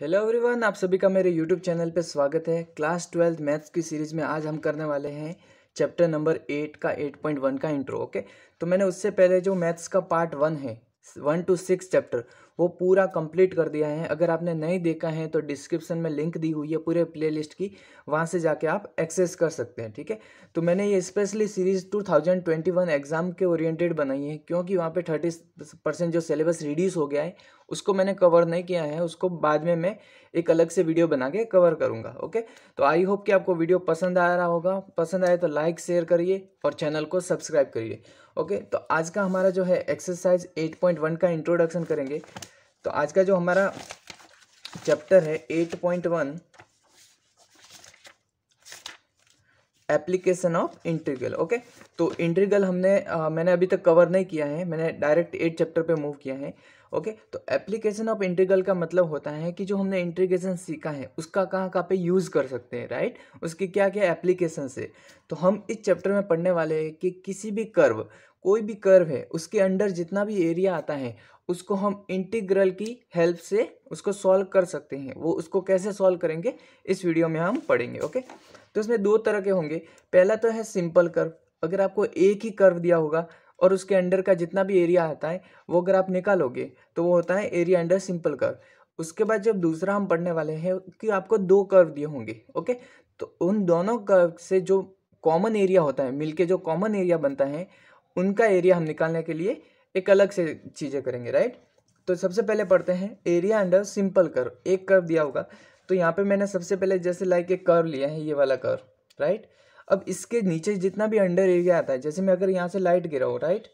Hello everyone आप सभी का मेरे यूट्यूब चैनल पे स्वागत है क्लास ट्वेल्थ मैथ्स की सीरीज़ में आज हम करने वाले हैं चैप्टर नंबर एट का एट पॉइंट वन का इंट्रो ओके तो मैंने उससे पहले जो मैथ्स का पार्ट वन है वन टू सिक्स चैप्टर वो पूरा कंप्लीट कर दिया है अगर आपने नहीं देखा है तो डिस्क्रिप्शन में लिंक दी हुई है पूरे प्लेलिस्ट की वहाँ से जाके आप एक्सेस कर सकते हैं ठीक है तो मैंने ये स्पेशली सीरीज 2021 एग्ज़ाम के ओरिएंटेड बनाई है क्योंकि वहाँ पे 30 परसेंट जो सिलेबस रिड्यूस हो गया है उसको मैंने कवर नहीं किया है उसको बाद में मैं एक अलग से वीडियो बना के कवर करूँगा ओके तो आई होप कि आपको वीडियो पसंद आ रहा होगा पसंद आए तो लाइक शेयर करिए और चैनल को सब्सक्राइब करिए ओके तो आज का हमारा जो है एक्सरसाइज 8.1 का इंट्रोडक्शन करेंगे तो आज का जो हमारा चैप्टर है 8.1 एप्लीकेशन ऑफ इंटीग्रल ओके तो इंटीग्रल हमने आ, मैंने अभी तक कवर नहीं किया है मैंने डायरेक्ट एट चैप्टर पे मूव किया है ओके okay? तो एप्लीकेशन ऑफ इंटीग्रल का मतलब होता है कि जो हमने इंटीग्रेशन सीखा है उसका कहाँ कहाँ पे यूज़ कर सकते हैं राइट उसके क्या क्या एप्लीकेशन से तो हम इस चैप्टर में पढ़ने वाले हैं कि किसी भी कर्व कोई भी कर्व है उसके अंडर जितना भी एरिया आता है उसको हम इंटीग्रल की हेल्प से उसको सॉल्व कर सकते हैं वो उसको कैसे सॉल्व करेंगे इस वीडियो में हम पढ़ेंगे ओके तो इसमें दो तरह के होंगे पहला तो है सिंपल कर्व अगर आपको एक ही कर्व दिया होगा और उसके अंडर का जितना भी एरिया आता है वो अगर आप निकालोगे तो वो होता है एरिया अंडर सिंपल कर्व उसके बाद जब दूसरा हम पढ़ने वाले हैं कि आपको दो कर्व दिए होंगे ओके तो उन दोनों कर्व से जो कॉमन एरिया होता है मिलके जो कॉमन एरिया बनता है उनका एरिया हम निकालने के लिए एक अलग से चीज़ें करेंगे राइट तो सबसे पहले पढ़ते हैं एरिया अंडर सिंपल कर्व एक कर्व दिया होगा तो यहाँ पे मैंने सबसे पहले जैसे लाइक एक कर लिया है ये वाला कर राइट अब इसके नीचे जितना भी अंडर एरिया आता है जैसे मैं अगर यहाँ से लाइट गिराऊँ राइट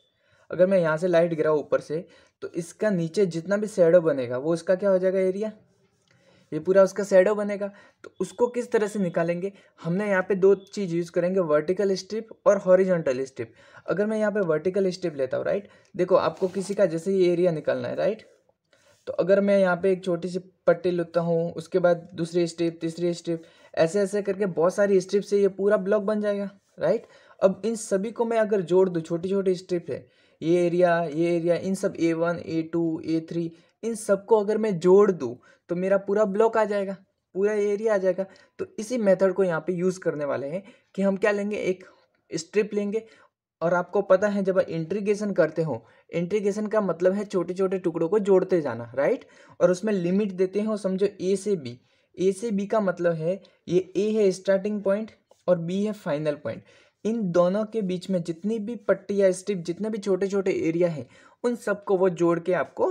अगर मैं यहाँ से लाइट गिराऊँ ऊपर से तो इसका नीचे जितना भी शेडो बनेगा वो उसका क्या हो जाएगा एरिया ये पूरा उसका शेडो बनेगा तो उसको किस तरह से निकालेंगे हमने यहाँ पे दो चीज़ यूज़ करेंगे वर्टिकल स्ट्रिप और हॉरिजॉन्टल स्ट्रिप अगर मैं यहाँ पे वर्टिकल स्ट्रिप लेता हूँ राइट देखो आपको किसी का जैसे ये एरिया निकालना है राइट तो अगर मैं यहाँ पे एक छोटी सी पट्टी लुता हूँ उसके बाद दूसरी स्ट्रिप तीसरी स्ट्रिप ऐसे ऐसे करके बहुत सारी स्ट्रिप से ये पूरा ब्लॉक बन जाएगा राइट अब इन सभी को मैं अगर जोड़ दूँ छोटी छोटी स्ट्रिप है ये एरिया ये एरिया इन सब A one A two A three इन सबको अगर मैं जोड़ दूँ तो मेरा पूरा ब्लॉक आ जाएगा पूरा एरिया आ जाएगा तो इसी मेथड को यहाँ पे यूज़ करने वाले हैं कि हम क्या लेंगे एक स्ट्रिप लेंगे और आपको पता है जब इंट्रीगेशन करते हो इंट्रीगेशन का मतलब है छोटे छोटे टुकड़ों को जोड़ते जाना राइट और उसमें लिमिट देते हो समझो ए से बी ए से बी का मतलब है ये ए है स्टार्टिंग पॉइंट और बी है फाइनल पॉइंट इन दोनों के बीच में जितनी भी पट्टी या स्ट्रिप जितने भी छोटे छोटे एरिया हैं उन सबको वो जोड़ के आपको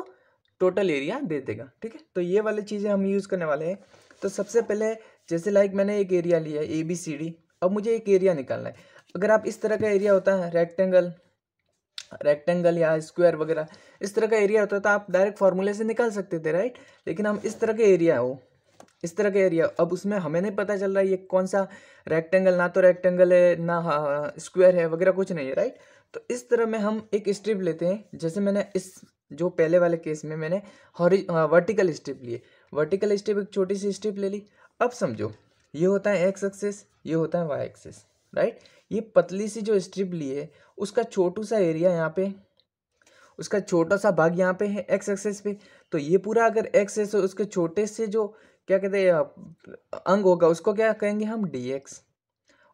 टोटल एरिया दे देगा ठीक है तो ये वाली चीज़ें हम यूज़ करने वाले हैं तो सबसे पहले जैसे लाइक मैंने एक एरिया लिया ए बी सी डी अब मुझे एक एरिया निकालना है अगर आप इस तरह का एरिया होता है रेक्टेंगल रेक्टेंगल या स्क्वायर वगैरह इस तरह का एरिया होता है तो आप डायरेक्ट फार्मूले से निकाल सकते थे राइट लेकिन हम इस तरह के एरिया हो इस तरह का एरिया अब उसमें हमें नहीं पता चल रहा है ये कौन सा रेक्टेंगल ना तो रेक्टेंगल है ना स्क्वायर हाँ, है वगैरह कुछ नहीं है राइट तो इस तरह में हम एक स्ट्रिप लेते हैं जैसे मैंने इस जो पहले वाले केस में मैंने हॉरी वर्टिकल स्ट्रिप लिए वर्टिकल स्ट्रिप एक छोटी सी स्ट्रिप ले ली अब समझो ये होता है एक्स एक्सेस ये होता है वाई एक्सेस राइट ये पतली सी जो स्ट्रिप ली है उसका छोटू सा एरिया यहाँ पे उसका छोटा सा भाग यहाँ पे है एक्स एक्सेस पे तो ये पूरा अगर एक्स एक्सेस उसके छोटे से जो क्या कहते हैं अंग होगा उसको क्या कहेंगे हम डी एक्स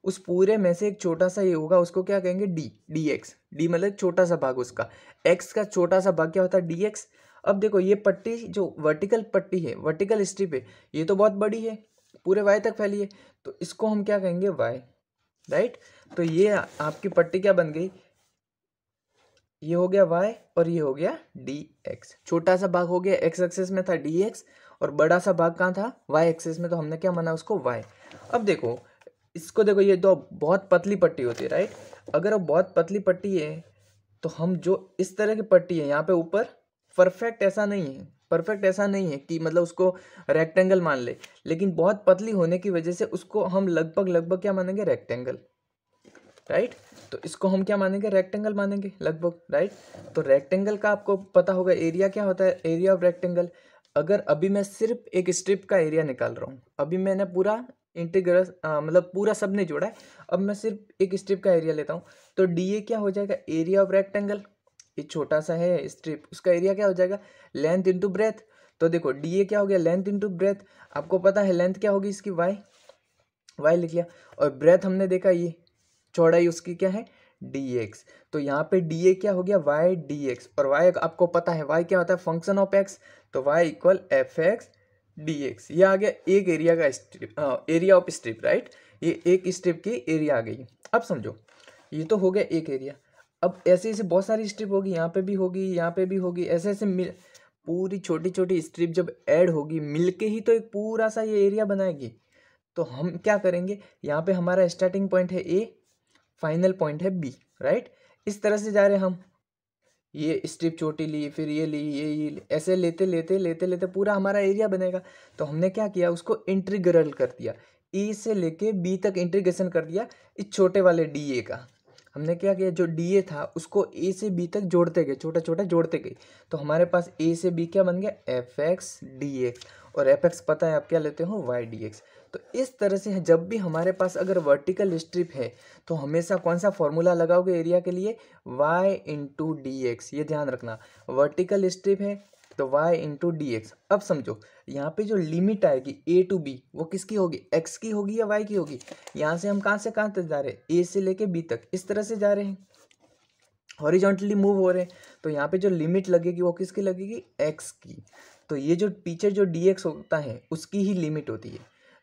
उस पूरे में से एक छोटा सा ये होगा उसको क्या कहेंगे डी डी एक्स डी मतलब छोटा सा भाग उसका एक्स का छोटा सा भाग क्या होता है डी एक्स अब देखो ये पट्टी जो वर्टिकल पट्टी है वर्टिकल स्ट्रिप है ये तो बहुत बड़ी है पूरे वाई तक फैली है तो इसको हम क्या कहेंगे वाई राइट तो ये आपकी पट्टी क्या बन गई ये हो गया y और ये हो गया डी एक्स छोटा सा भाग हो गया x एक्सेस में था डी एक्स और बड़ा सा भाग कहाँ था y एक्सेस में तो हमने क्या माना उसको y अब देखो इसको देखो ये तो बहुत पतली पट्टी होती है राइट अगर वो बहुत पतली पट्टी है तो हम जो इस तरह की पट्टी है यहाँ पे ऊपर परफेक्ट ऐसा नहीं है परफेक्ट ऐसा नहीं है कि मतलब उसको रेक्टेंगल मान ले लेकिन बहुत पतली होने की वजह से उसको हम लगभग लगभग क्या मानेंगे रेक्टेंगल राइट तो इसको हम क्या मानेंगे रेक्टेंगल मानेंगे लगभग राइट तो रेक्टेंगल का आपको पता होगा एरिया क्या होता है एरिया ऑफ रेक्टेंगल अगर अभी मैं सिर्फ एक स्ट्रिप का एरिया निकाल रहा हूँ अभी मैंने पूरा इंटीग्रल मतलब पूरा सब ने जोड़ा है अब मैं सिर्फ एक स्ट्रिप का एरिया लेता हूँ तो डी ए क्या हो जाएगा एरिया ऑफ रेक्टेंगल ये छोटा सा है स्ट्रिप उसका एरिया क्या हो जाएगा लेंथ इंटू ब्रेथ तो देखो डी ए क्या हो गया लेंथ इंटू ब्रेथ आपको पता है लेंथ क्या होगी इसकी वाई वाई लिख लिया और ब्रेथ हमने देखा ये चौड़ाई उसकी क्या है डी एक्स तो यहाँ पे डी ए क्या हो गया वाई डी एक्स और वाई आपको पता है वाई क्या होता है फंक्शन ऑफ एक्स तो Y equal F X D X ये आ गया एक एरिया का strip area of strip right ये एक स्ट्रिप की एरिया आ गई अब समझो ये तो हो गया एक एरिया अब ऐसे ऐसे बहुत सारी स्ट्रिप होगी यहाँ पे भी होगी यहाँ पे भी होगी ऐसे ऐसे मिल पूरी छोटी छोटी स्ट्रिप जब ऐड होगी मिलके ही तो एक पूरा सा ये एरिया बनाएगी तो हम क्या करेंगे यहाँ पे हमारा स्टार्टिंग पॉइंट है ए फाइनल पॉइंट है बी राइट इस तरह से जा रहे हम ये स्ट्रिप छोटी ली फिर ये ली ये ये ऐसे लेते लेते लेते लेते पूरा हमारा एरिया बनेगा तो हमने क्या किया उसको इंट्रीग्रल कर दिया ए से लेके बी तक इंट्रीग्रेशन कर दिया इस छोटे वाले डी ए का हमने क्या किया जो डी ए था उसको ए से बी तक जोड़ते गए छोटा छोटा जोड़ते गए तो हमारे पास ए से बी क्या बन गया एफ एक्स डी एक्स और एफ एक्स पता है आप क्या लेते हो वाई डी एक्स तो इस तरह से जब भी हमारे पास अगर वर्टिकल स्ट्रिप है तो हमेशा कौन सा फॉर्मूला लगाओगे एरिया के लिए वाई इंटू डी एक्स ये ध्यान रखना वर्टिकल स्ट्रिप है तो y इंटू डी एक्स अब समझो यहाँ पे जो लिमिट आएगी a टू b वो किसकी होगी x की होगी या y की होगी यहाँ से हम कहाँ से कहाँ तक जा रहे हैं a से लेके b तक इस तरह से जा रहे हैं हॉरिजॉन्टली मूव हो रहे हैं तो यहाँ पे जो लिमिट लगेगी वो किसकी लगेगी x की तो ये जो पीछे जो डी होता है उसकी ही लिमिट होती है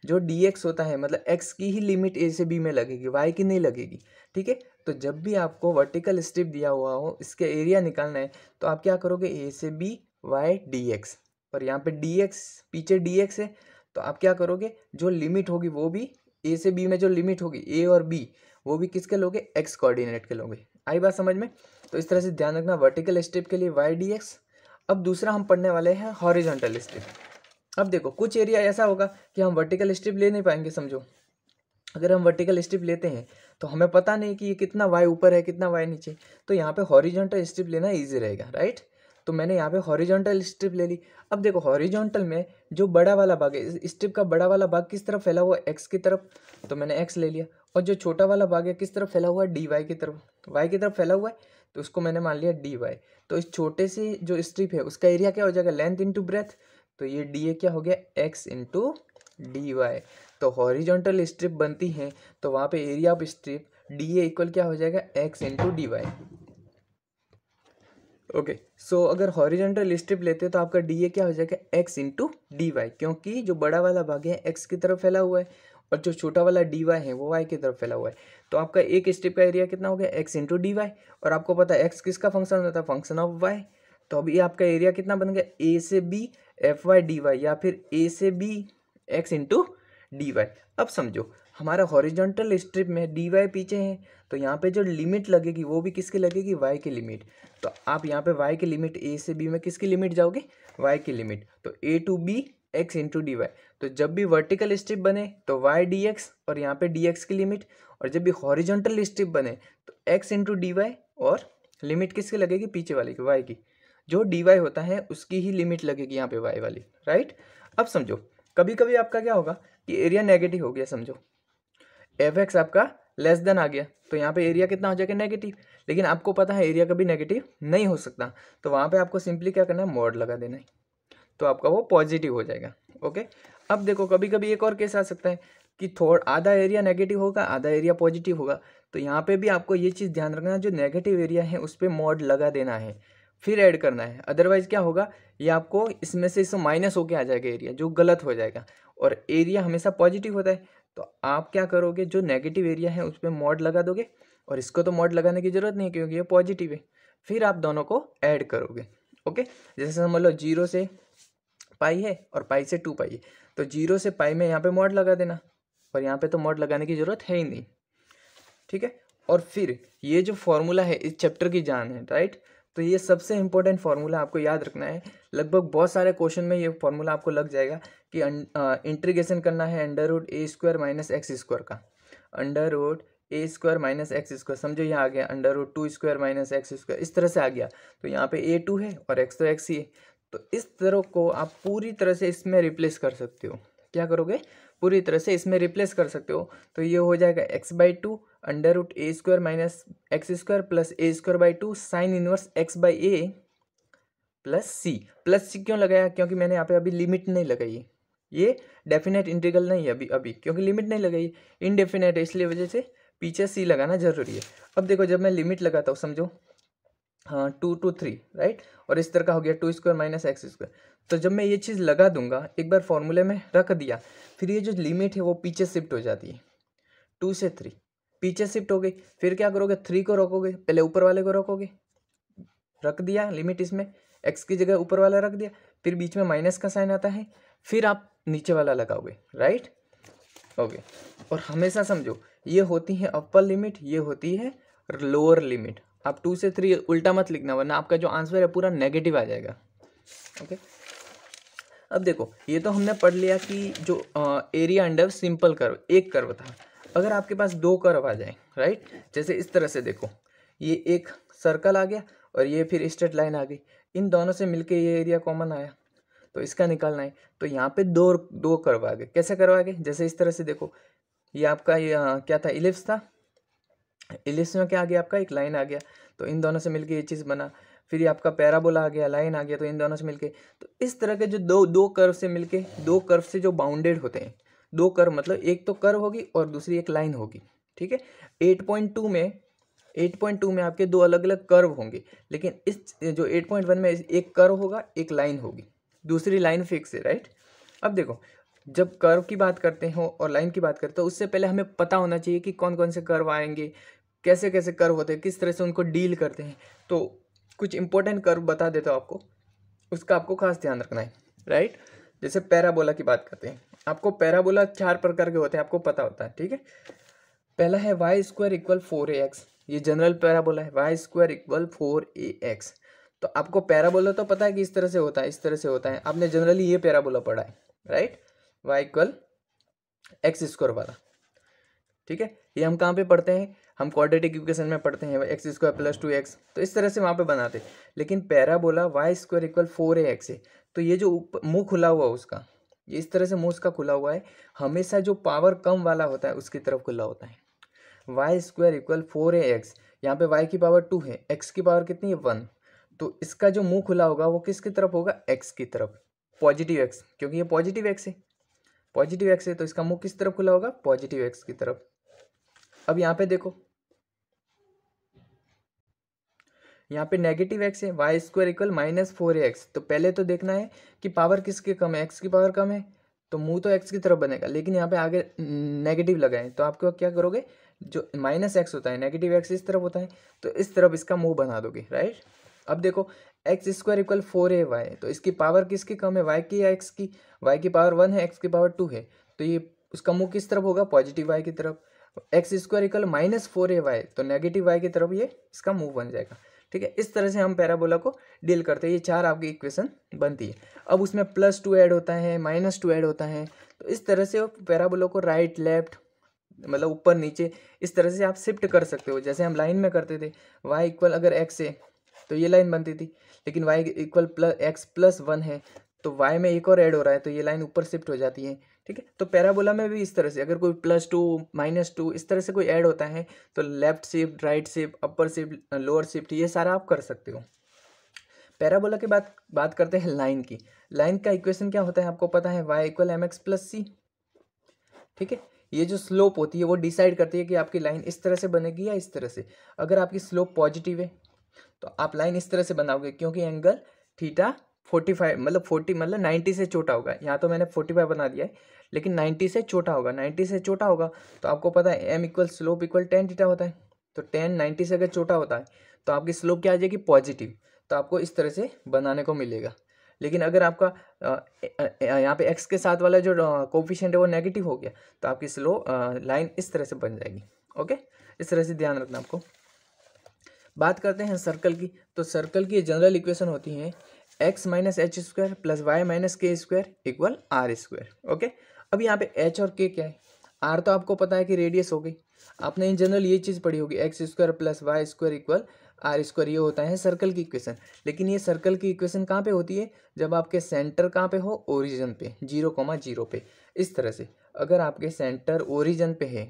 जो डी होता है मतलब एक्स की ही लिमिट ए से बी में लगेगी वाई की नहीं लगेगी ठीक है तो जब भी आपको वर्टिकल स्ट्रिप दिया हुआ हो इसके एरिया निकालना है तो आप क्या करोगे ए से बी वाई डी एक्स पर यहाँ पे डी एक्स पीछे डी एक्स है तो आप क्या करोगे जो लिमिट होगी वो भी ए से बी में जो लिमिट होगी ए और बी वो भी किसके लोगे एक्स कोऑर्डिनेट के लोगे आई बात समझ में तो इस तरह से ध्यान रखना वर्टिकल स्टेप के लिए वाई डी एक्स अब दूसरा हम पढ़ने वाले हैं हॉरिजॉन्टल स्टेप अब देखो कुछ एरिया ऐसा होगा कि हम वर्टिकल स्टेप ले नहीं पाएंगे समझो अगर हम वर्टिकल स्ट्रिप लेते हैं तो हमें पता नहीं कि ये कितना वाई ऊपर है कितना वाई नीचे तो यहाँ पे हॉरिजॉन्टल स्ट्रिप लेना इजी रहेगा राइट तो मैंने यहाँ पे हॉरिजॉन्टल स्ट्रिप ले ली अब देखो हॉरिजॉन्टल में जो बड़ा वाला भाग है स्ट्रिप का बड़ा वाला भाग किस तरफ फैला हुआ एक्स की तरफ तो मैंने एक्स ले लिया और जो छोटा वाला भाग है किस तरफ फैला हुआ है डी वाई की तरफ वाई तो की तरफ फैला हुआ है तो उसको मैंने मान लिया डी वाई तो इस छोटे से जो स्ट्रिप है उसका एरिया क्या हो जाएगा लेंथ इंटू ब्रेथ तो ये डी ए क्या हो गया एक्स इंटू डी वाई तो हॉरिजॉन्टल स्ट्रिप बनती है तो वहाँ पे area of strip D A equal क्या हो जाएगा X into D Y okay okay, so so अगर हॉरिजेंटल स्ट्रिप लेते हो तो आपका डी ए क्या हो जाएगा एक्स इंटू डी वाई क्योंकि जो बड़ा वाला भाग है एक्स की तरफ फैला हुआ है और जो छोटा वाला डी वाई है वो वाई की तरफ फैला हुआ है तो आपका एक स्ट्रिप का एरिया कितना हो गया एक्स इंटू डी वाई और आपको पता है एक्स किसका फंक्शन होता है फंक्शन ऑफ वाई तो अभी आपका एरिया कितना बन गया ए से B F Y D Y या फिर ए से B X into D Y अब समझो हमारा हॉरिजॉन्टल स्ट्रिप में डी वाई पीछे है तो यहाँ पे जो लिमिट लगेगी वो भी किसकी लगेगी वाई की लिमिट तो आप यहाँ पे वाई की लिमिट ए से बी में किसकी लिमिट जाओगे वाई की लिमिट तो A to B X into D Y तो जब भी वर्टिकल स्ट्रिप बने तो वाई डी एक्स और यहाँ पे डी एक्स की लिमिट और जब भी हॉरिजॉन्टल स्ट्रिप बने तो एक्स इंटू डी वाई और लिमिट किसकी लगेगी पीछे वाले की वाई की जो डी वाई होता है उसकी ही लिमिट लगेगी यहाँ पे वाई वाली राइट अब समझो कभी कभी आपका क्या होगा कि एरिया नेगेटिव हो गया समझो एफ एक्स आपका लेस देन आ गया तो यहाँ पे एरिया कितना हो जाएगा नेगेटिव लेकिन आपको पता है एरिया कभी नेगेटिव नहीं हो सकता तो वहाँ पे आपको सिंपली क्या करना है मॉड लगा देना है तो आपका वो पॉजिटिव हो जाएगा ओके अब देखो कभी कभी एक और केस आ सकता है कि थोड़ा आधा एरिया नेगेटिव होगा आधा एरिया पॉजिटिव होगा तो यहाँ पे भी आपको ये चीज़ ध्यान रखना जो नेगेटिव एरिया है उस पर मॉड लगा देना है फिर ऐड करना है अदरवाइज़ क्या होगा ये आपको इसमें से इसमें माइनस होके आ जाएगा एरिया जो गलत हो जाएगा और एरिया हमेशा पॉजिटिव होता है तो आप क्या करोगे जो नेगेटिव एरिया है उस पर मॉड लगा दोगे और इसको तो मॉड लगाने की ज़रूरत नहीं है क्योंकि ये पॉजिटिव है फिर आप दोनों को ऐड करोगे ओके जैसे समझ लो जीरो से पाई है और पाई से टू पाई है तो जीरो से पाई में यहाँ पे मॉड लगा देना और यहाँ पे तो मॉड लगाने की ज़रूरत है ही नहीं ठीक है और फिर ये जो फॉर्मूला है इस चैप्टर की जान है राइट तो ये सबसे इम्पोर्टेंट फार्मूला आपको याद रखना है लगभग बहुत सारे क्वेश्चन में ये फार्मूला आपको लग जाएगा कि इंट्रीगेशन अं, करना है under root A square minus x square का under root A square minus x square समझो यहाँ आ गया under root two square minus x square इस तरह से आ गया तो यहाँ पे ए टू है और एक्स तो एक्स ही है तो इस तरह को आप पूरी तरह से इसमें रिप्लेस कर सकते हो क्या करोगे पूरी तरह से इसमें रिप्लेस कर सकते हो तो ये हो जाएगा X by two under root A square minus x square plus A square by two sine inverse X by A plus C plus C क्यों लगाया क्योंकि मैंने यहाँ पे अभी लिमिट नहीं लगाई ये डेफिनेट इंटीग्रल नहीं है अभी अभी क्योंकि लिमिट नहीं लगाई इनडेफिनेट है इसलिए वजह से पीछे सी लगाना जरूरी है अब देखो जब मैं लिमिट लगाता हूँ समझो हाँ टू टू थ्री राइट और इस तरह का हो गया two square minus x square तो जब मैं ये चीज़ लगा दूंगा एक बार फॉर्मूले में रख दिया फिर ये जो लिमिट है वो पीछे शिफ्ट हो जाती है टू से थ्री पीछे शिफ्ट हो गई फिर क्या करोगे थ्री को रोकोगे पहले ऊपर वाले को रोकोगे रख दिया लिमिट इसमें एक्स की जगह ऊपर वाला रख दिया फिर बीच में माइनस का साइन आता है फिर आप नीचे वाला लगाओगे राइट ओके और हमेशा समझो ये होती है अपर लिमिट ये होती है लोअर लिमिट आप टू से थ्री उल्टा मत लिखना वरना आपका जो आंसर है पूरा नेगेटिव आ जाएगा ओके okay? अब देखो ये तो हमने पढ़ लिया कि जो एरिया अंडर सिंपल कर्व एक कर्व था अगर आपके पास दो कर्व आ जाए राइट जैसे इस तरह से देखो ये एक सर्कल आ गया और ये फिर स्ट्रेट लाइन आ गई इन दोनों से मिलके ये एरिया कॉमन आया तो इसका निकालना है तो यहाँ पे दो दो कर्व आ गए कैसे कर्व आ गए जैसे इस तरह से देखो ये आपका ये क्या था इलिप्स था इलिप्स में क्या आ गया आपका एक लाइन आ गया तो इन दोनों से मिलके ये चीज़ बना फिर ये आपका पैराबोला आ गया लाइन आ गया तो इन दोनों से मिलके तो इस तरह के जो दो दो कर्व से मिलके दो कर्व से जो बाउंडेड होते हैं दो कर्व मतलब एक तो कर्व होगी और दूसरी एक लाइन होगी ठीक है एट पॉइंट टू में एट पॉइंट टू में आपके दो अलग अलग कर्व होंगे लेकिन इस जो एट पॉइंट वन में एक कर्व होगा एक लाइन होगी दूसरी लाइन फिक्स है राइट अब देखो जब कर्व की बात करते हो और लाइन की बात करते हो उससे पहले हमें पता होना चाहिए कि कौन कौन से कर्व आएंगे कैसे कैसे कर्व होते हैं किस तरह से उनको डील करते हैं तो कुछ इंपॉर्टेंट कर्व बता देता हूँ आपको उसका आपको खास ध्यान रखना है राइट जैसे पैराबोला की बात करते हैं आपको पैराबोला चार प्रकार के होते हैं आपको पता होता है ठीक है पहला है y square equal four a x ये जनरल पैराबोला है y square equal four a x तो आपको पैराबोला तो पता है कि इस तरह से होता है इस तरह से होता है आपने जनरली ये पैराबोला पढ़ा है right y equal x square वाला ठीक है ये हम कहाँ पे पढ़ते हैं हम क्वाड्रेटिक इक्वेशन में पढ़ते हैं x square plus two x तो इस तरह से वहाँ पे बनाते लेकिन parabola y square equal four है एक्स है तो ये जो मुँह खुला हुआ उसका ये इस तरह से मुँह उसका खुला हुआ है हमेशा जो पावर कम वाला होता है उसकी तरफ खुला होता है y square equal four a x यहाँ पे वाई की पावर टू है एक्स की पावर कितनी है वन तो इसका जो मुँह खुला होगा वो किसकी तरफ होगा एक्स की तरफ पॉजिटिव एक्स क्योंकि ये पॉजिटिव एक्स है पॉजिटिव एक्स है तो इसका मुँह किस तरफ खुला होगा पॉजिटिव एक्स की तरफ अब यहाँ पे देखो यहाँ पे नेगेटिव एक्स है y square equal minus four x तो पहले तो देखना है कि पावर किसके कम है एक्स की पावर कम है तो मुंह तो एक्स की तरफ बनेगा लेकिन यहाँ पे आगे नेगेटिव लगाए तो आपको क्या करोगे जो माइनस एक्स होता है नेगेटिव एक्स इस तरफ होता है तो इस तरफ इसका मुंह बना दोगे राइट अब देखो एक्स स्क्वायर इक्वल फोर है वाई तो इसकी पावर किसकी कम है वाई की या एक्स की वाई की पावर वन है एक्स की पावर टू है तो ये उसका मुंह किस तरफ होगा पॉजिटिव वाई की तरफ x square equal minus four a y तो नेगेटिव वाई की तरफ ये इसका मूव बन जाएगा ठीक है इस तरह से हम पैराबोला को डील करते हैं ये चार आपकी इक्वेशन बनती है अब उसमें प्लस टू ऐड होता है माइनस टू ऐड होता है तो इस तरह से पैराबोला को राइट लेफ्ट मतलब ऊपर नीचे इस तरह से आप शिफ्ट कर सकते हो जैसे हम लाइन में करते थे वाई इक्वल अगर एक्स है तो ये लाइन बनती थी लेकिन y equal plus x plus one है तो वाई में एक और ऐड हो रहा है तो ये लाइन ऊपर शिफ्ट हो जाती है ठीक है तो पैराबोला में भी इस तरह से अगर कोई प्लस टू माइनस टू इस तरह से कोई ऐड होता है तो left shift right shift upper shift lower shift ये सारा आप कर सकते हो पैराबोला के बाद बात करते हैं लाइन की लाइन का इक्वेशन क्या होता है आपको पता है y equal m x plus c ठीक है ये जो स्लोप होती है वो डिसाइड करती है कि आपकी लाइन इस तरह से बनेगी या इस तरह से अगर आपकी स्लोप पॉजिटिव है तो आप लाइन इस तरह से बनाओगे क्योंकि एंगल थीटा फोर्टी फाइव मतलब फोर्टी मतलब नाइन्टी से छोटा होगा यहाँ तो मैंने फोर्टी फाइव बना दिया है लेकिन 90 से छोटा होगा 90 से छोटा होगा तो आपको पता है m equal slope equal tan theta होता है तो टेन 90 से अगर छोटा होता है तो आपकी स्लोप क्या आ जाएगी पॉजिटिव तो आपको इस तरह से बनाने को मिलेगा लेकिन अगर आपका यहाँ पे एक्स के साथ वाला जो कोफिशेंट है वो नेगेटिव हो गया तो आपकी स्लो लाइन इस तरह से बन जाएगी ओके इस तरह से ध्यान रखना आपको बात करते हैं सर्कल की तो सर्कल की जनरल इक्वेशन होती है x minus h square plus y minus k square equal r square okay अब यहाँ पे एच और के क्या है आर तो आपको पता है कि रेडियस हो गई आपने इन जनरल ये चीज़ पढ़ी होगी x square plus y square equal r square ये होता है सर्कल की इक्वेशन लेकिन ये सर्कल की इक्वेशन कहाँ पे होती है जब आपके सेंटर कहाँ पे हो ओरिजन पे जीरो कॉमा जीरो पे इस तरह से अगर आपके सेंटर ओरिजन पे है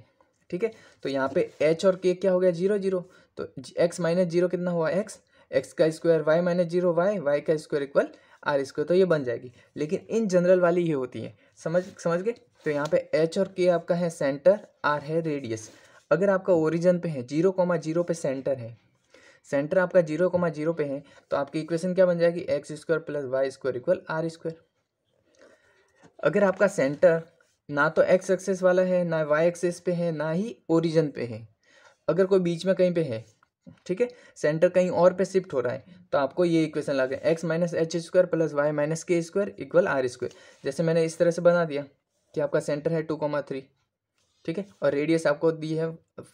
ठीक है तो यहाँ पे एच और के क्या हो गया जीरो जीरो तो एक्स माइनस जीरो कितना हुआ एक्स एक्स का square y minus zero y y का स्क्वायर इक्वल आर स्क्वायर तो ये बन जाएगी लेकिन इन जनरल वाली ये होती है समझ समझ गए तो यहाँ पे एच और के आपका है सेंटर आर है रेडियस अगर आपका ओरिजन पे है जीरो कॉमा जीरो पे सेंटर है सेंटर आपका जीरो कॉमा जीरो पे है तो आपकी इक्वेशन क्या बन जाएगी x square plus y square equal r square अगर आपका सेंटर ना तो एक्स एक्सेस वाला है ना वाई एक्सेस पे है ना ही ओरिजन पे है अगर कोई बीच में कहीं पे है ठीक है सेंटर कहीं और पे शिफ्ट हो रहा है तो आपको ये इक्वेशन लगे x minus h square plus y minus k square equal r square जैसे मैंने इस तरह से बना दिया कि आपका सेंटर है टू कॉमा थ्री ठीक है और रेडियस आपको दी है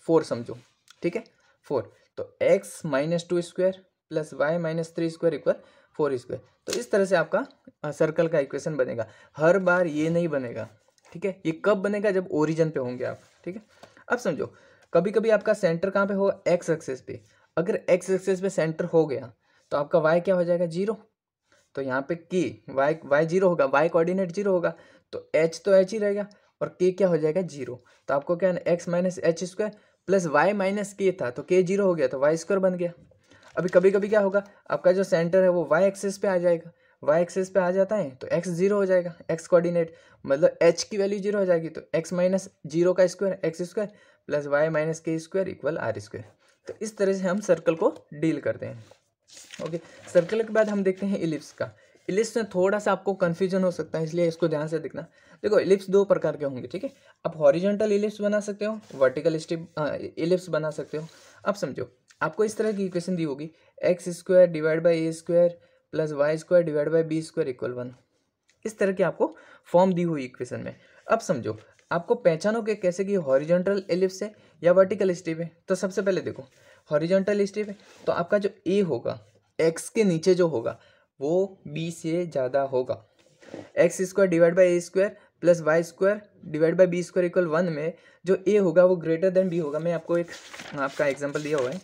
फोर समझो ठीक है फोर तो x minus two square plus y minus three square equal four square तो इस तरह से आपका सर्कल का इक्वेशन बनेगा हर बार ये नहीं बनेगा ठीक है ये कब बनेगा जब ओरिजन पे होंगे आप ठीक है अब समझो कभी कभी आपका सेंटर कहाँ पे हो एक्स एक्सेस पे अगर एक्स एक्सेस पे सेंटर हो गया तो आपका वाई क्या हो जाएगा जीरो तो यहाँ पे के वाई वाई जीरो होगा वाई कोऑर्डिनेट जीरो होगा तो एच तो एच ही रहेगा और के क्या हो जाएगा जीरो तो आपको क्या है x minus h square plus y minus k था तो के जीरो हो गया तो वाई स्क्वायर बन गया अभी कभी कभी क्या होगा आपका जो सेंटर है वो वाई एक्सेस पे आ जाएगा वाई एक्सेस पे आ जाता है तो एक्स जीरो हो जाएगा एक्स कोऑर्डिनेट मतलब एच की वैल्यू जीरो हो जाएगी तो एक्स माइनस जीरो का square x square plus y minus k square equal r square तो इस तरह से हम सर्कल को डील करते हैं ओके सर्कल के बाद हम देखते हैं इलिप्स का इलिप्स में थोड़ा सा आपको कन्फ्यूजन हो सकता है इसलिए इसको ध्यान से देखना देखो इलिप्स दो प्रकार के होंगे ठीक है आप हॉरिजेंटल इलिप्स बना सकते हो वर्टिकल स्टिप इलिप्स बना सकते हो अब समझो आपको इस तरह की इक्वेशन दी होगी x square divide by a square plus y square divide by b square equal one इस तरह की आपको फॉर्म दी हुई इक्वेशन में अब समझो आपको कि कैसे कि हॉरिजेंटल एलिप्स है या वर्टिकल स्टिप है तो सबसे पहले देखो हॉरिजेंटल स्टिप है तो आपका जो ए होगा एक्स के नीचे जो होगा वो बी से ज़्यादा होगा x square divide by a square plus y square divide by b square equal one में जो ए होगा वो ग्रेटर देन बी होगा मैं आपको एक आपका एग्जाम्पल दिया हुआ है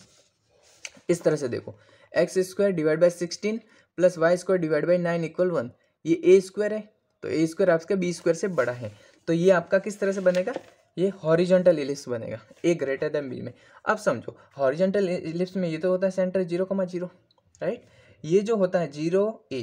इस तरह से देखो x square divide by sixteen plus y square divide by nine equal one ये ए स्क्वायर है तो ए स्क्वायर आपका बी स्क्वायर से बड़ा है तो ये आपका किस तरह से बनेगा ये हॉरिजेंटल इलिप्स बनेगा ए ग्रेटर देन बी में अब समझो हॉरिजेंटल इलिप्स में ये तो होता है centre zero comma zero right ये जो होता है जीरो ए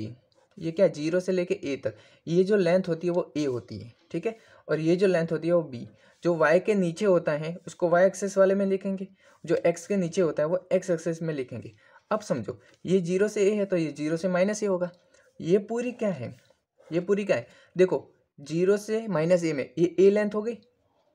ये क्या जीरो से लेके ए तक ये जो लेंथ होती है वो ए होती है ठीक है और ये जो लेंथ होती है वो बी जो वाई के नीचे होता है उसको वाई एक्सेस वाले में लिखेंगे जो एक्स के नीचे होता है वो एक्स एक्सेस में लिखेंगे अब समझो ये जीरो से ए है तो ये जीरो से माइनस ए होगा ये पूरी क्या है ये पूरी क्या है देखो जीरो से माइनस ए में ये ए लेंथ हो गई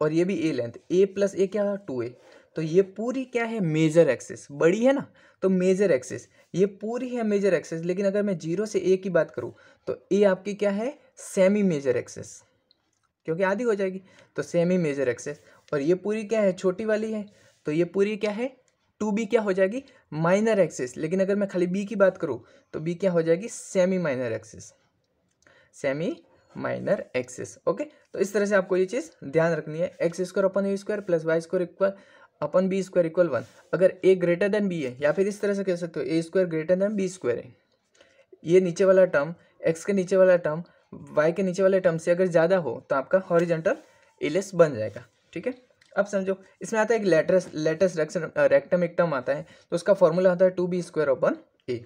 और ये भी ए लेंथ ए प्लस ए क्या टू ए तो ये पूरी क्या है मेजर एक्सेस बड़ी है ना तो मेजर एक्सेस ये पूरी है मेजर एक्सेस लेकिन अगर मैं जीरो से ए की बात करूँ तो ए आपकी क्या है सेमी मेजर एक्सेस क्योंकि आधी हो जाएगी तो सेमी मेजर एक्सेस और ये पूरी क्या है छोटी वाली है तो ये पूरी क्या है टू बी क्या हो जाएगी माइनर एक्सेस लेकिन अगर मैं खाली बी की बात करूँ तो बी क्या हो जाएगी semi minor axis semi minor axis okay तो इस तरह से आपको ये चीज़ ध्यान रखनी है x square upon a square plus y square equal upon b square equal one अगर ए ग्रेटर देन बी है या फिर इस तरह से कह सकते हो a square greater than b square है ये नीचे वाला टर्म एक्स के नीचे वाला टर्म वाई के नीचे वाले टर्म से अगर ज़्यादा हो तो आपका हॉरिजेंटल एलिस बन जाएगा ठीक है अब समझो इसमें आता है एक लेटरस लेटेस्ट रेक्टम एक टर्म आता है तो उसका फॉर्मूला होता है two b square upon a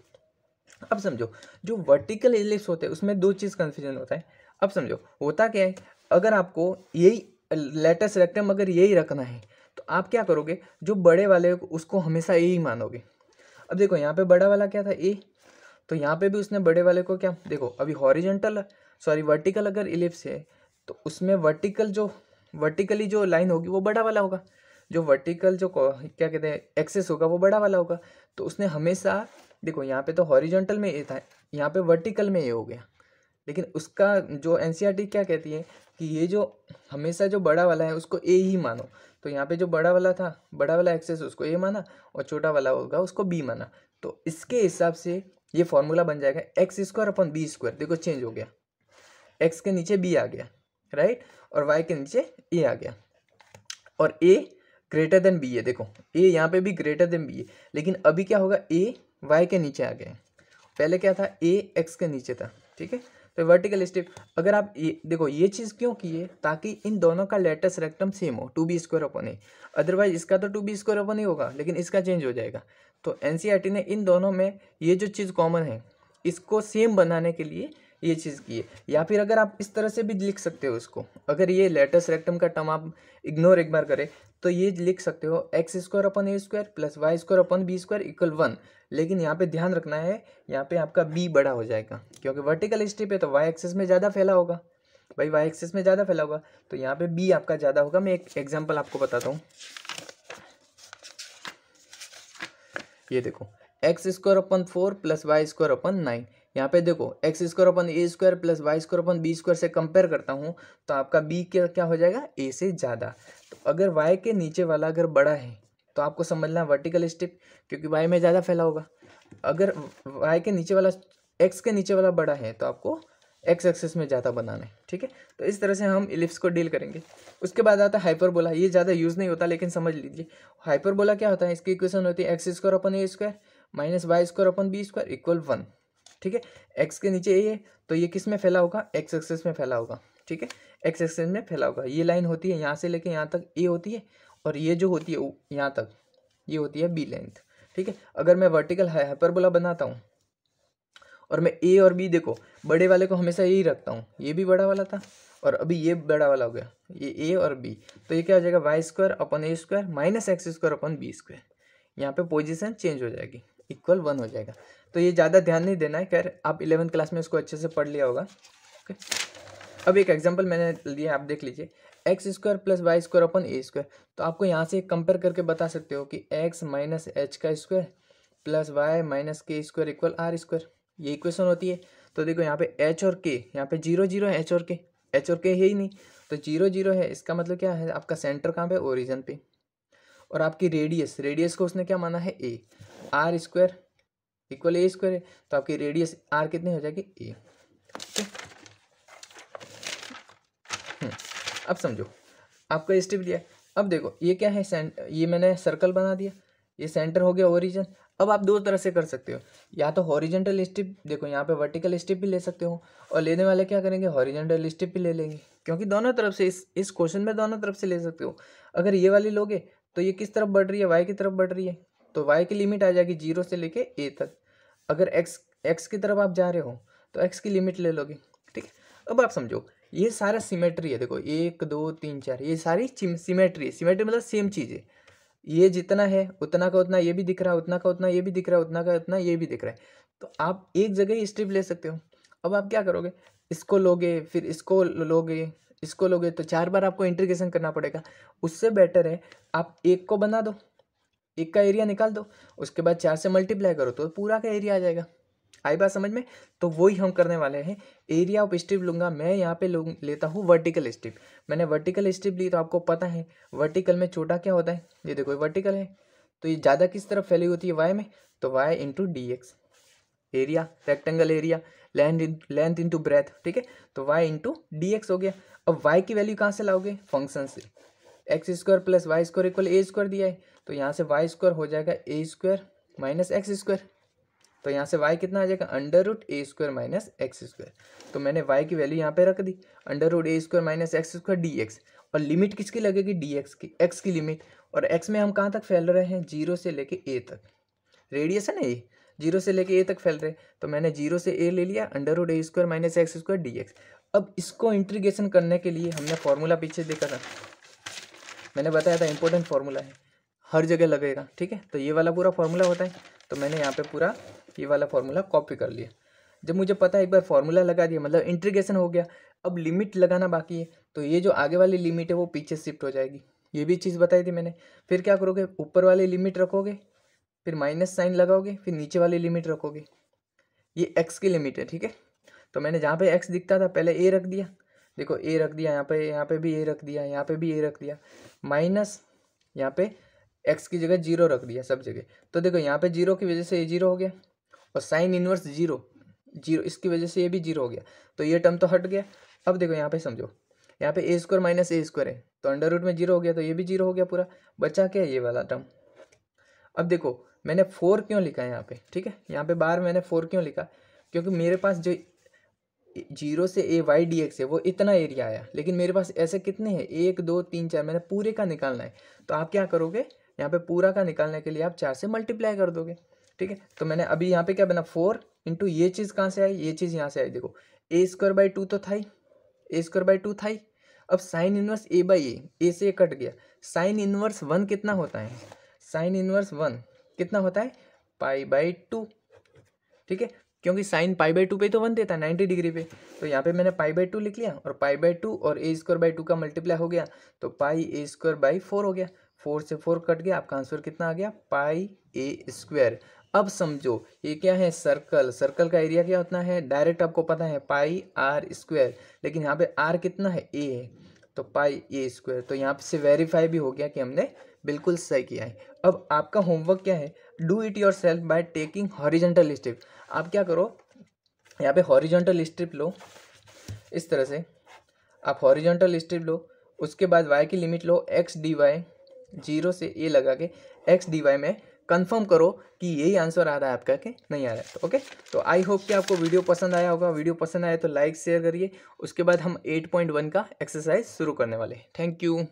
अब समझो जो वर्टिकल एलिप्स होते हैं उसमें दो चीज़ कन्फ्यूजन होता है अब समझो होता क्या है अगर आपको यही लेटेस्ट रेक्टम अगर यही रखना है तो आप क्या करोगे जो बड़े वाले उसको हमेशा ए ही मानोगे अब देखो यहाँ पे बड़ा वाला क्या था ए तो यहाँ पे भी उसने बड़े वाले को क्या देखो अभी हॉरिजेंटल सॉरी वर्टिकल अगर इलिप्स है तो उसमें वर्टिकल जो वर्टिकली जो लाइन होगी वो बड़ा वाला होगा जो वर्टिकल जो क्या कहते हैं एक्सेस होगा वो बड़ा वाला होगा तो उसने हमेशा देखो यहाँ पे तो हॉरिजेंटल में ए था यहाँ पे वर्टिकल में ए हो गया लेकिन उसका जो एन e क्या कहती है कि ये जो हमेशा जो बड़ा वाला है उसको ए ही मानो तो यहाँ पे जो बड़ा वाला था बड़ा वाला एक्सेस उसको ए माना और छोटा वाला होगा उसको बी माना तो इसके हिसाब से ये फॉर्मूला बन जाएगा x square upon b square देखो चेंज हो गया एक्स के नीचे बी आ गया राइट और वाई के नीचे ए आ गया और ए ग्रेटर देन बी है देखो ए यहाँ पे भी ग्रेटर देन बी है लेकिन अभी क्या होगा ए वाई के नीचे आ गया पहले क्या था ए एक्स के नीचे था ठीक है तो वर्टिकल स्टेप अगर आप ये देखो ये चीज़ क्यों की है ताकि इन दोनों का लेटेस्ट रेक्टम सेम हो two b square upon a otherwise इसका तो टू बी स्क्वायर ओपन ही होगा लेकिन इसका चेंज हो जाएगा तो एन e ने इन दोनों में ये जो चीज़ कॉमन है इसको सेम बनाने के लिए ये चीज़ की है या फिर अगर आप इस तरह से भी लिख सकते हो इसको अगर ये लेटेस्ट रेक्टम का टर्म आप इग्नोर एक बार करें तो ये लिख सकते हो x square upon a square plus y square upon b square equal one लेकिन यहाँ पे ध्यान रखना है यहाँ पे आपका बी बड़ा हो जाएगा क्योंकि वर्टिकल स्ट्रिप है तो वाई एक्सेस में ज़्यादा फैला होगा भाई वाई एक्सेस में ज़्यादा फैला होगा तो यहाँ पे बी आपका ज़्यादा होगा मैं एक एग्जाम्पल आपको बताता हूँ ये देखो x square upon four plus y square upon nine यहाँ पे देखो x square upon a square plus y square upon b square से कंपेयर करता हूँ तो आपका बी क्या क्या हो जाएगा ए से ज़्यादा तो अगर वाई के नीचे वाला अगर बड़ा है तो आपको समझना वर्टिकल स्टेप क्योंकि वाई में ज़्यादा फैला होगा अगर वाई के नीचे वाला एक्स के नीचे वाला बड़ा है तो आपको एक्स एक्सेस में ज़्यादा बनाना है ठीक है तो इस तरह से हम इलिप्स को डील करेंगे उसके बाद आता है हाइपरबोला ये ज़्यादा यूज़ नहीं होता लेकिन समझ लीजिए हाइपरबोला क्या होता है इसकी इक्वेशन होती है x square upon a square minus y square upon b square equal one ठीक है एक्स के नीचे ए है तो ये किस में फैला होगा एक्स एक्सेस में फैला होगा ठीक है एक्स एक्सेस में फैला होगा ये लाइन होती है यहाँ से लेके यहाँ तक ए होती है और ये जो होती है यहाँ तक ये होती है बी लेंथ ठीक है अगर मैं वर्टिकल हाइपरबोला बनाता हूँ और मैं ए और बी देखो बड़े वाले को हमेशा यही रखता हूँ ये भी बड़ा वाला था और अभी ये बड़ा वाला हो गया ये ए और बी तो ये क्या हो जाएगा y square upon a square minus x square upon b square यहाँ पे पोजिशन चेंज हो जाएगी इक्वल वन हो जाएगा तो ये ज़्यादा ध्यान नहीं देना है खैर आप इलेवंथ क्लास में इसको अच्छे से पढ़ लिया होगा ओके अब एक एग्जाम्पल मैंने लिया आप देख लीजिए x square plus y square upon a square तो आपको यहाँ से कंपेयर करके बता सकते हो कि एक्स माइनस एच का square plus y minus k square equal r square ये इक्वेशन होती है तो देखो यहाँ पे एच और के यहाँ पे जीरो जीरो है एच और के एच और के है ही नहीं तो जीरो जीरो है इसका मतलब क्या है आपका सेंटर कहाँ पे ओरिजन पे और आपकी रेडियस रेडियस को उसने क्या माना है a r square equal a square है तो आपकी रेडियस आर कितनी हो जाएगी ए ठीक अब समझो आपका स्टेप दिया अब देखो ये क्या है सेंट ये मैंने सर्कल बना दिया ये सेंटर हो गया ओरिजन अब आप दो तरह से कर सकते हो या तो हॉरिजेंटल स्टिप देखो यहाँ पे वर्टिकल स्टिप भी ले सकते हो और लेने वाले क्या करेंगे हॉरिजेंटल स्टिप भी ले लेंगे क्योंकि दोनों तरफ से इस इस क्वेश्चन में दोनों तरफ से ले सकते हो अगर ये वाली लोगे तो ये किस तरफ बढ़ रही है वाई की तरफ बढ़ रही है तो वाई की लिमिट आ जाएगी जीरो से लेके ए तक अगर एक्स एक्स की तरफ आप जा रहे हो तो एक्स की लिमिट ले लोगे ठीक है अब आप समझो ये सारा सिमेट्री है देखो एक दो तीन चार ये सारी सिमेट्री है सिमेट्री मतलब सेम चीज़ है ये जितना है उतना का उतना ये भी दिख रहा है उतना का उतना ये भी दिख रहा है उतना का उतना ये भी दिख रहा है तो आप एक जगह ही स्ट्रिप ले सकते हो अब आप क्या करोगे इसको लोगे फिर इसको लोगे इसको लोगे तो चार बार आपको इंटीग्रेशन करना पड़ेगा उससे बेटर है आप एक को बना दो एक का एरिया निकाल दो उसके बाद चार से मल्टीप्लाई करो तो पूरा का एरिया आ जाएगा आई बात समझ में तो वही हम करने वाले हैं एरिया ऑफ स्ट्रिप लूँगा मैं यहाँ पे लू लेता हूँ वर्टिकल स्ट्रिप मैंने वर्टिकल स्ट्रिप ली तो आपको पता है वर्टिकल में छोटा क्या होता है ये देखो वर्टिकल है तो ये ज़्यादा किस तरफ फैली होती है वाई में तो y into d x area rectangle area length length into breadth ठीक है तो वाई इंटू डी एक्स हो गया अब वाई की वैल्यू कहाँ से लाओगे फंक्शन से x square plus y square equal a square दिया है तो यहाँ से वाई स्क्वायर हो जाएगा a square minus x square तो यहाँ से वाई कितना आ जाएगा अंडर रूट ए स्क्वायर माइनस एक्स स्क्वायर तो मैंने वाई की वैल्यू यहाँ पे रख दी अंडर रूट ए square minus x square d x और लिमिट किसकी लगेगी डी एक्स की एक्स की लिमिट और एक्स में हम कहाँ तक फैल रहे हैं जीरो से लेके ए तक रेडियस है ना ये जीरो से लेके ए तक फैल रहे तो मैंने जीरो से ए ले लिया अंडर रूट ए square minus x square d x अब इसको इंट्रीग्रेशन करने के लिए हमने फॉर्मूला पीछे देखा था मैंने बताया था इंपॉर्टेंट फार्मूला है हर जगह लगेगा ठीक है तो ये वाला पूरा फॉर्मूला होता है तो मैंने यहाँ पे पूरा ये वाला फार्मूला कॉपी कर लिया जब मुझे पता है एक बार फार्मूला लगा दिया मतलब इंट्रीगेशन हो गया अब लिमिट लगाना बाकी है तो ये जो आगे वाली लिमिट है वो पीछे शिफ्ट हो जाएगी ये भी चीज़ बताई थी मैंने फिर क्या करोगे ऊपर वाली लिमिट रखोगे फिर माइनस साइन लगाओगे फिर नीचे वाली लिमिट रखोगे ये एक्स की लिमिट है ठीक है तो मैंने जहाँ पे एक्स दिखता था पहले ए रख दिया देखो ए रख दिया यहाँ पे यहाँ पे भी ए रख दिया यहाँ पे भी ए रख दिया माइनस यहाँ पे एक्स की जगह जीरो रख दिया सब जगह तो देखो यहाँ पे जीरो की वजह से ए जीरो हो गया और साइन इनवर्स जीरो जीरो इसकी वजह से ये भी जीरो हो गया तो ये टर्म तो हट गया अब देखो यहाँ पे समझो यहाँ पे a square minus a square है तो अंडर रूट में जीरो हो गया तो ये भी जीरो हो गया पूरा बचा क्या है ये वाला टर्म अब देखो मैंने फोर क्यों लिखा है यहाँ पे ठीक है यहाँ पे बाहर मैंने फोर क्यों लिखा क्योंकि मेरे पास जो जीरो से ए वाई डी एक्स है वो इतना एरिया आया लेकिन मेरे पास ऐसे कितने हैं एक दो तीन चार मैंने पूरे का निकालना है तो आप क्या करोगे यहाँ पे पूरा का निकालने के लिए आप चार से मल्टीप्लाई कर दोगे ठीक है तो मैंने अभी यहाँ पे क्या बना फोर इंटू ये चीज़ कहाँ से आई ये चीज़ यहाँ से आई देखो ए स्क्वायर बाई टू तो था ही ए स्क्वायर बाई टू था ही अब sine inverse a by a a से ये कट गया साइन इनवर्स वन कितना होता है साइन इनवर्स वन कितना होता है पाई बाई टू ठीक है क्योंकि साइन पाई बाई टू पे तो वन देता है नाइन्टी डिग्री पे तो यहाँ पे मैंने पाई बाई टू लिख लिया और पाई बाई टू और ए स्क्वायर बाई टू का मल्टीप्लाई हो गया तो pi a square by four हो गया फोर से फोर कट गया आपका आंसर कितना आ गया पाई ए स्क्वायर अब समझो ये क्या है सर्कल सर्कल का एरिया क्या होता है डायरेक्ट आपको पता है पाई आर स्क्वायर लेकिन यहाँ पे आर कितना है ए तो पाई ए स्क्वायर तो यहाँ से वेरीफाई भी हो गया कि हमने बिल्कुल सही किया है अब आपका होमवर्क क्या है do it yourself by taking horizontal strip आप क्या करो यहाँ पे हॉरिजेंटल स्ट्रिप लो इस तरह से आप हॉरिजेंटल स्ट्रिप लो उसके बाद वाई की लिमिट लो एक्स डी वाई जीरो से ए लगा के एक्स डी वाई में कंफर्म करो कि यही आंसर आ रहा है आपका कि नहीं आ रहा है तो ओके तो आई होप कि आपको वीडियो पसंद आया होगा वीडियो पसंद आया तो लाइक शेयर करिए उसके बाद हम 8.1 का एक्सरसाइज शुरू करने वाले थैंक यू